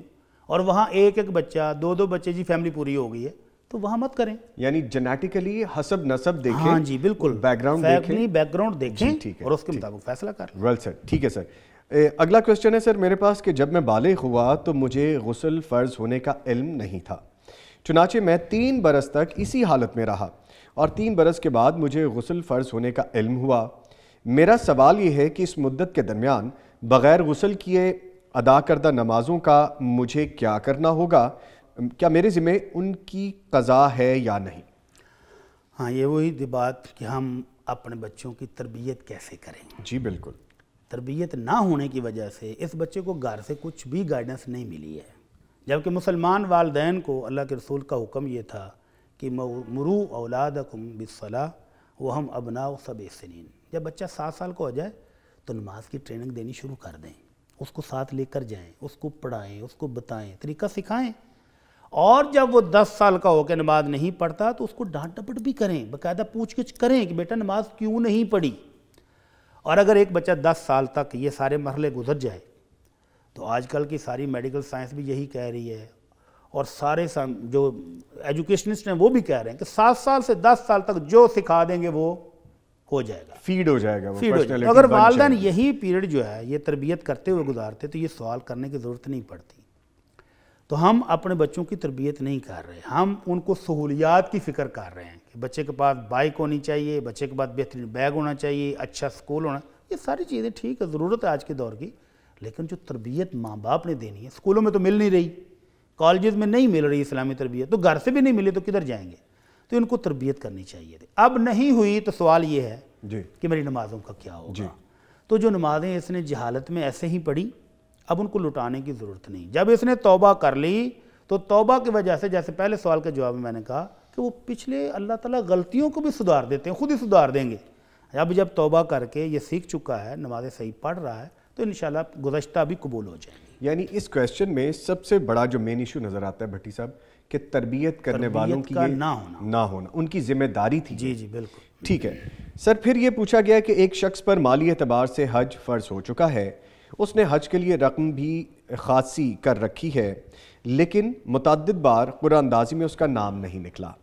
और वहाँ एक एक बच्चा दो दो बच्चे जी फैमिली पूरी हो गई है तो वहाँ मत करें यानी जेनेटिकली हसब नसब देखें हाँ जी बिल्कुल बैकग्राउंड देखें बैकग्राउंड देखें और उसके मुताबिक फैसला करें वेल सर ठीक है सर ए, अगला क्वेश्चन है सर मेरे पास कि जब मैं बालिग हुआ तो मुझे गसल फ़र्ज होने का इल्म नहीं था चुनाचे मैं तीन बरस तक इसी हालत में रहा और तीन बरस के बाद मुझे गसल फ़र्ज होने का इल्म हुआ मेरा सवाल ये है कि इस मुद्दत के दरमियान बग़ैर गसल किए अदा करदा नमाज़ों का मुझे क्या करना होगा क्या मेरे ज़िम्मे उनकी कज़ा है या नहीं हाँ ये वही बात कि हम अपने बच्चों की तरबियत कैसे करें जी बिल्कुल तरबियत ना होने की वजह से इस बच्चे को घर से कुछ भी गाइडेंस नहीं मिली है जबकि मुसलमान वालदेन को अल्लाह के रसूल का हुक्म ये था कि मरू औलाद कम बिसला वह हम अबना सब सनीन जब बच्चा सात साल का हो जाए तो नमाज की ट्रेनिंग देनी शुरू कर दें उसको साथ लेकर जाएं उसको पढ़ाएं उसको बताएं तरीका सिखाएं और जब वो दस साल का होकर नमाज नहीं पढ़ता तो उसको डांट डपट भी करें बाकायदा पूछ गिछ करें कि बेटा नमाज क्यों नहीं पढ़ी और अगर एक बच्चा 10 साल तक ये सारे मरले गुजर जाए तो आजकल की सारी मेडिकल साइंस भी यही कह रही है और सारे जो एजुकेशनिस्ट हैं वो भी कह रहे हैं कि सात साल से दस साल तक जो सिखा देंगे वो हो जाएगा फीड हो जाएगा वो फीड हो जाएगा अगर वालदेन यही पीरियड जो है ये तरबियत करते हुए गुजारते तो ये सवाल करने की ज़रूरत नहीं पड़ती तो हम अपने बच्चों की तरबियत नहीं कर रहे हम उनको सहूलियात की फ़िक्र कर रहे हैं कि बच्चे के पास बाइक होनी चाहिए बच्चे के पास बेहतरीन बैग होना चाहिए अच्छा स्कूल होना ये सारी चीज़ें ठीक है ज़रूरत है आज के दौर की लेकिन जो तरबियत माँ बाप ने देनी है स्कूलों में तो मिल नहीं रही कॉलेज में नहीं मिल रही इस्लामी तरबियत तो घर से भी नहीं मिली तो किधर जाएंगे तो इनको तरबियत करनी चाहिए थी अब नहीं हुई तो सवाल ये है कि मेरी नमाज़ों का क्या होगा तो जो नमाज़ें इसने जहालत में ऐसे ही पढ़ी अब उनको लुटाने की ज़रूरत नहीं जब इसने तोबा कर ली तो तौबा की वजह से जैसे पहले सवाल के जवाब में मैंने कहा तो वो पिछले अल्लाह ताला गलतियों को भी सुधार देते हैं खुद ही सुधार देंगे अब जब तोबा करके ये सीख चुका है नमाज सही पढ़ रहा है तो इन गुजशत भी कबूल हो जाएगी यानी इस क्वेश्चन में सबसे बड़ा जो मेन इशू नज़र आता है भट्टी साहब कि तरबियत करने वालों की ना होना ना होना उनकी जिम्मेदारी थी जी जी बिल्कुल ठीक है सर फिर ये पूछा गया कि एक शख्स पर माली एतबार से हज फ़र्ज हो चुका है उसने हज के लिए रकम भी खासी कर रखी है लेकिन मुतद बार कुरानदाजी में उसका नाम नहीं निकला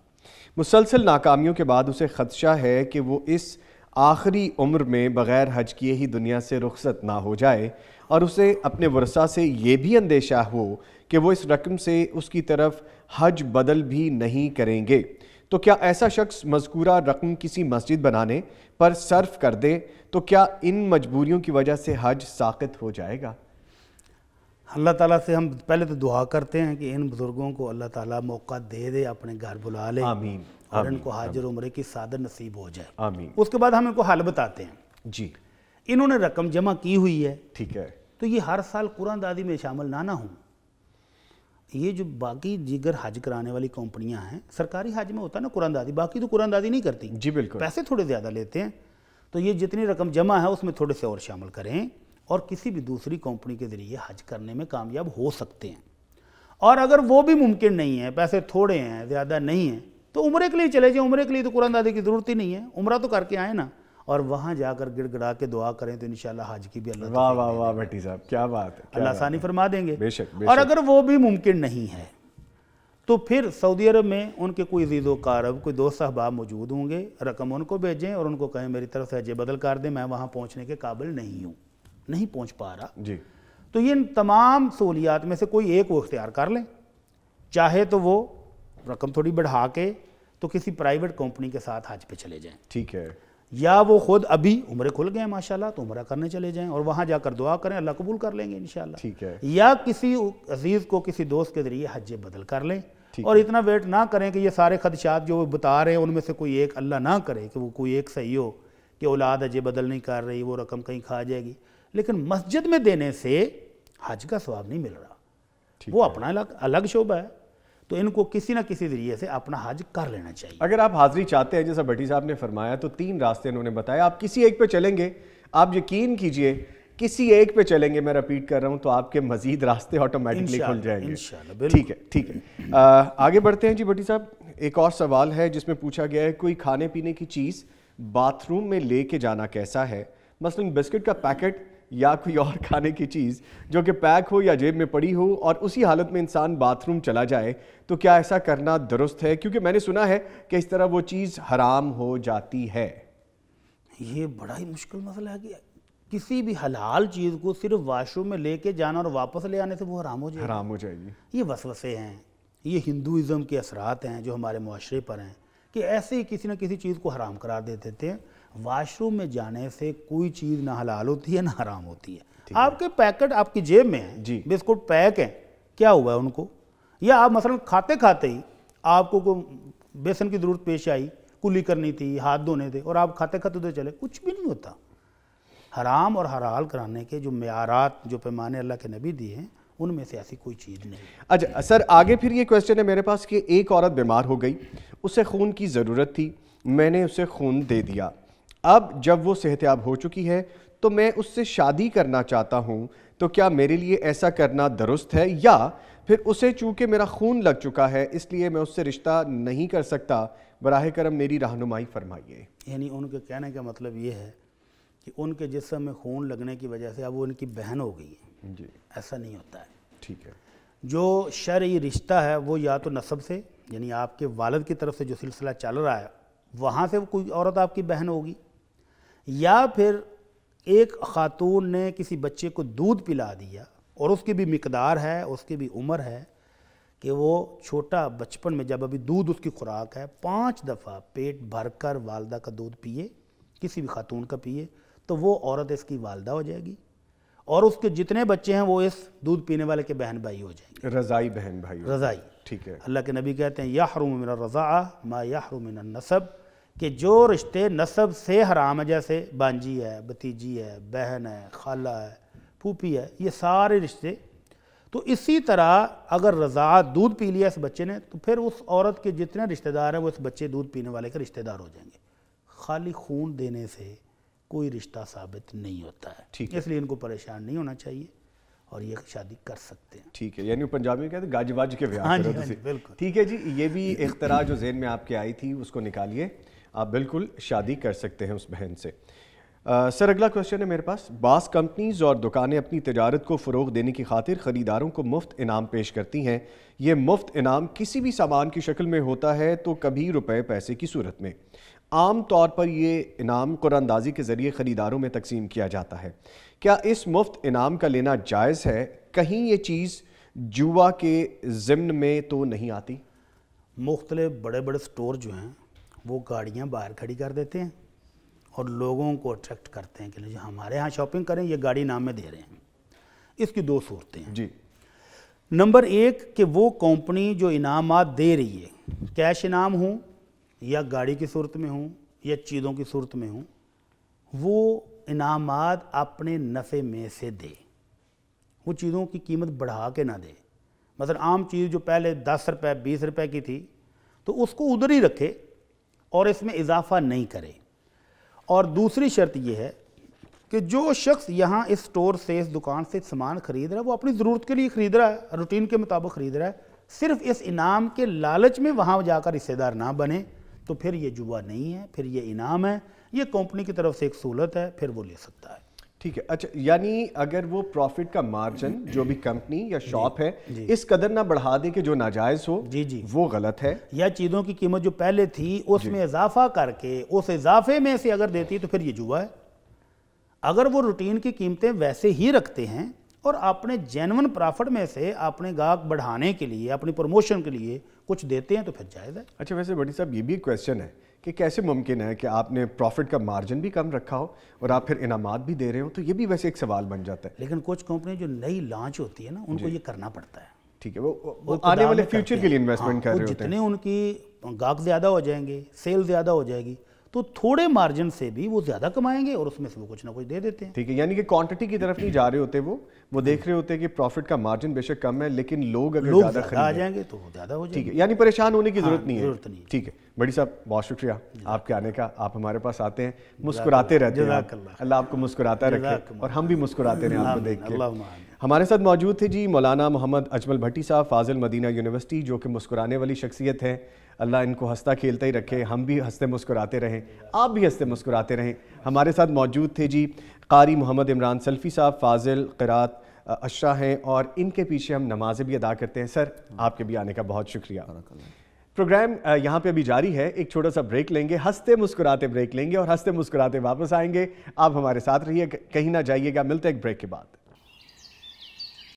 मुसलसल नाकामियों के बाद उसे खदशा है कि वो इस आखिरी उम्र में बग़ैर हज किए ही दुनिया से रुखसत ना हो जाए और उसे अपने वर्षा से ये भी अंदेशा हो कि वो इस रकम से उसकी तरफ हज बदल भी नहीं करेंगे तो क्या ऐसा शख्स मजकूरा रकम किसी मस्जिद बनाने पर सर्फ कर दे तो क्या इन मजबूरियों की वजह से हज साकित हो जाएगा अल्लाह ताला से हम पहले तो दुआ करते हैं कि इन बुज़ुर्गों को अल्लाह ताला मौका दे दे अपने घर बुला ले आमीन और इनको हाजिर उम्र की सादर नसीब हो जाए आमीन उसके बाद हम इनको हाल बताते हैं जी इन्होंने रकम जमा की हुई है ठीक है तो ये हर साल कुरान दादी में शामिल ना ना हूँ ये जो बाकी जिगर हज कराने वाली कंपनियां हैं सरकारी हज में होता है ना कुरान दादी बाकी तो कुरान दादी नहीं करती जी बिल्कुल पैसे थोड़े ज़्यादा लेते हैं तो ये जितनी रकम जमा है उसमें थोड़े से और शामिल करें और किसी भी दूसरी कंपनी के ज़रिए हज करने में कामयाब हो सकते हैं और अगर वो भी मुमकिन नहीं है पैसे थोड़े हैं ज़्यादा नहीं हैं तो उम्र के लिए चले जाएँ उम्र के लिए तो कुरान दादी की ज़रूरत ही नहीं है उम्र तो करके आए ना और वहाँ जाकर गिड़गड़ा के दुआ करें तो इंशाल्लाह हज की भी अल्लाह वाह वाह बेटी साहब क्या बात है अल्लाह सानी फरमा देंगे बेशक, और अगर वो भी मुमकिन नहीं है तो फिर सऊदी अरब में उनके कोई जीदो कारब कोई दोस्त अहबाब मौजूद होंगे रकम उनको भेजें और उनको कहें मेरी तरफ से अजय बदल कर दें मैं वहाँ पहुँचने के काबिल नहीं हूँ नहीं पहुंच पा रहा जी तो ये तमाम सहूलियात में से कोई एक वो इख्तियार कर लें चाहे तो वो रकम थोड़ी बढ़ा के तो किसी प्राइवेट कंपनी के साथ हज पे चले जाएं ठीक है या वो खुद अभी उम्र खुल गए माशाल्लाह तो उम्र करने चले जाएं और वहां जाकर दुआ करें अल्लाह कबूल कर लेंगे इन ठीक है या किसी अजीज़ को किसी दोस्त के ज़रिए हज बदल कर लें और इतना वेट ना करें कि ये सारे खदशात जो वो बता रहे हैं उनमें से कोई एक अल्लाह ना करे कि वो कोई एक सही हो कि औलाद अजय बदल नहीं कर रही वो रकम कहीं खा जाएगी लेकिन मस्जिद में देने से हज का स्वाब नहीं मिल रहा वो अपना अलग अलग शोभा है तो इनको किसी ना किसी जरिए से अपना हज कर लेना चाहिए अगर आप हाजिरी चाहते हैं जैसा भट्टी साहब ने फरमाया तो तीन रास्ते इन्होंने बताया आप किसी एक पे चलेंगे आप यकीन कीजिए किसी एक पे चलेंगे मैं रिपीट कर रहा हूँ तो आपके मजीद रास्ते ऑटोमेटिकली खुल जाएंगे ठीक है ठीक है आ, आगे बढ़ते हैं जी भट्टी साहब एक और सवाल है जिसमें पूछा गया है कोई खाने पीने की चीज़ बाथरूम में लेके जाना कैसा है मसलन बिस्किट का पैकेट या कोई और खाने की चीज़ जो कि पैक हो या जेब में पड़ी हो और उसी हालत में इंसान बाथरूम चला जाए तो क्या ऐसा करना दुरुस्त है क्योंकि मैंने सुना है कि इस तरह वो चीज़ हराम हो जाती है ये बड़ा ही मुश्किल मसला है कि किसी भी हलाल चीज़ को सिर्फ वाशरूम में लेके जाना और वापस ले आने से वो हराम हो जाएगी हराम हो जाएगी ये वसवसे हैं ये हिंदुज़म के असरात हैं जो हमारे माशरे पर हैं कि ऐसे ही किसी न किसी चीज़ को हराम करार देते थे वाशरूम में जाने से कोई चीज़ ना हलाल होती है ना हराम होती है आपके पैकेट आपकी जेब में है जी बिस्कुट पैक हैं क्या हुआ है उनको या आप मसलन खाते खाते ही आपको को बेसन की ज़रूरत पेश आई कुली करनी थी हाथ धोने थे और आप खाते खाते उधर चले कुछ भी नहीं होता हराम और हराल कराने के जो मैारात जो पैमाने अल्लाह के नबी दिए हैं उनमें से ऐसी कोई चीज़ नहीं अच्छा सर आगे फिर ये क्वेश्चन है मेरे पास कि एक औरत बीमार हो गई उसे खून की ज़रूरत थी मैंने उसे खून दे दिया अब जब वो सेहतियाब हो चुकी है तो मैं उससे शादी करना चाहता हूँ तो क्या मेरे लिए ऐसा करना दुरुस्त है या फिर उसे चूँकि मेरा खून लग चुका है इसलिए मैं उससे रिश्ता नहीं कर सकता बराह करम मेरी रहनुमाई फरमाइए यानी उनके कहने का मतलब ये है कि उनके जिसम में खून लगने की वजह से अब वो उनकी बहन हो गई है जी ऐसा नहीं होता है ठीक है जो शर्य रिश्ता है वो या तो नसब से यानी आपके वालद की तरफ से जो सिलसिला चल रहा है वहाँ से कोई औरत आपकी बहन होगी या फिर एक खातून ने किसी बच्चे को दूध पिला दिया और उसकी भी मकदार है उसकी भी उम्र है कि वो छोटा बचपन में जब अभी दूध उसकी खुराक है पाँच दफ़ा पेट भर कर वालदा का दूध पिए किसी भी खातून का पिए तो वो औरत इसकी वालदा हो जाएगी और उसके जितने बच्चे हैं वो इस दूध पीने वाले के बहन भाई हो जाएंगे रज़ाई बहन भाई रज़ाई ठीक है अल्लाह के नबी कहते हैं याहरुम मिन रज़ा मा याहरुम नसब कि जो रिश्ते नसब से हराम है जैसे बांजी है भतीजी है बहन है खाला है फूफी है ये सारे रिश्ते तो इसी तरह अगर रज़ा दूध पी लिया इस बच्चे ने तो फिर उस औरत के जितने रिश्तेदार हैं वो इस बच्चे दूध पीने वाले के रिश्तेदार हो जाएंगे खाली खून देने से कोई रिश्ता साबित नहीं होता है ठीक है इसलिए इनको परेशान नहीं होना चाहिए और ये शादी कर सकते हैं ठीक है यानी पंजाबी कहते गाज वाज के ब्याह हाँ हाँ जी, बिल्कुल ठीक है जी ये भी इख्तरा जो जेन में आपके आई थी उसको निकालिए आप बिल्कुल शादी कर सकते हैं उस बहन से आ, सर अगला क्वेश्चन है मेरे पास बास कंपनीज और दुकानें अपनी तजारत को फ़रोग देने की खातिर ख़रीदारों को मुफ्त इनाम पेश करती हैं ये मुफ्त इनाम किसी भी सामान की शक्ल में होता है तो कभी रुपए पैसे की सूरत में आम तौर पर ये इनाम कुरानंदाज़ी के ज़रिए ख़रीदारों में तकसीम किया जाता है क्या इस मुफ्त इनाम का लेना जायज़ है कहीं ये चीज़ जुआ के ज़िम्न में तो नहीं आती मुख्तल बड़े बड़े स्टोर जो हैं वो गाड़ियाँ बाहर खड़ी कर देते हैं और लोगों को अट्रैक्ट करते हैं कि जो हमारे यहाँ शॉपिंग करें ये गाड़ी नाम में दे रहे हैं इसकी दो सूरतें हैं जी नंबर एक कि वो कंपनी जो इनाम दे रही है कैश इनाम हों या गाड़ी की सूरत में हूँ या चीज़ों की सूरत में हूँ वो इनामात अपने नफ़े में से दे वो चीज़ों की कीमत बढ़ा के ना दे मतलब आम चीज़ जो पहले दस रुपये बीस रुपए की थी तो उसको उधर ही रखे और इसमें इजाफा नहीं करे और दूसरी शर्त यह है कि जो शख्स यहाँ इस स्टोर से इस दुकान से सामान ख़रीद रहा है वो अपनी ज़रूरत के लिए ख़रीद रहा है रूटीन के मुताबिक ख़रीद रहा है सिर्फ इस इनाम के लालच में वहाँ जाकर हिस्सेदार ना बने तो फिर ये जुआ नहीं है फिर ये इनाम है ये कंपनी की तरफ से एक सहूलत है फिर वो ले सकता है ठीक है अच्छा यानी अगर वो प्रॉफिट का मार्जिन जो भी कंपनी या शॉप है जी, इस कदर ना बढ़ा दे कि जो नाजायज हो जी जी वो गलत है या चीज़ों की कीमत जो पहले थी उसमें इजाफा करके उस इजाफे में से अगर देती तो फिर ये जुआ है अगर वो रूटीन की कीमतें वैसे ही रखते हैं और अपने जेनवन प्रॉफिट में से अपने गाहक बढ़ाने के लिए अपनी प्रमोशन के लिए कुछ देते हैं तो फिर जायज़ है अच्छा वैसे बड़ी साहब ये भी क्वेश्चन है कि कैसे मुमकिन है कि आपने प्रॉफिट का मार्जिन भी कम रखा हो और आप फिर इनाम भी दे रहे हो तो ये भी वैसे एक सवाल बन जाता है लेकिन कुछ कंपनी जो नई लॉन्च होती है ना उनको ये करना पड़ता है ठीक है वो, वो, वो आने वाले फ्यूचर के लिए इन्वेस्टमेंट हाँ, कर रहे होते हैं जितने उनकी गाहक ज़्यादा हो जाएंगे सेल ज़्यादा हो जाएगी तो थोड़े मार्जिन से भी वो ज्यादा कमाएंगे और उसमें से वो कुछ ना कुछ दे देते हैं ठीक है यानी कि क्वांटिटी की तरफ नहीं जा रहे होते वो वो देख रहे होते हैं कि प्रॉफिट का मार्जिन बेशक कम है लेकिन लोग अगर लोग ज्यादा आ जाएंगे तो ज्यादा हो ठीक है यानी परेशान होने की हाँ, जरूरत नहीं है जरूरत नहीं ठीक है बड़ी साहब बहुत शुक्रिया आपके आने का आप हमारे पास आते हैं मुस्कुराते रहते हैं अल्लाह आपको मुस्कुराता रखे और हम भी मुस्कुराते रहे आपको देख के हमारे साथ मौजूद थे जी मौलाना मोहम्मद अजमल भट्टी साहब फाजिल मदीना यूनिवर्सिटी जो कि मुस्कुराने वाली शख्सियत है अल्लाह इनको हंसता खेलता ही रखे हम भी हंसते मुस्कुराते रहें आप भी हंसते मुस्कुराते रहें हमारे साथ मौजूद थे जी कारी मोहम्मद इमरान सल्फ़ी साहब फाजिल करात अशरा हैं और इनके पीछे हम नमाजें भी अदा करते हैं सर आपके भी आने का बहुत शुक्रिया प्रोग्राम यहाँ पे अभी जारी है एक छोटा सा ब्रेक लेंगे हंसते मुस्कुराते ब्रेक लेंगे और हंसते मुस्कुराते वापस आएंगे आप हमारे साथ रहिए कहीं ना जाइएगा मिलते हैं एक ब्रेक के बाद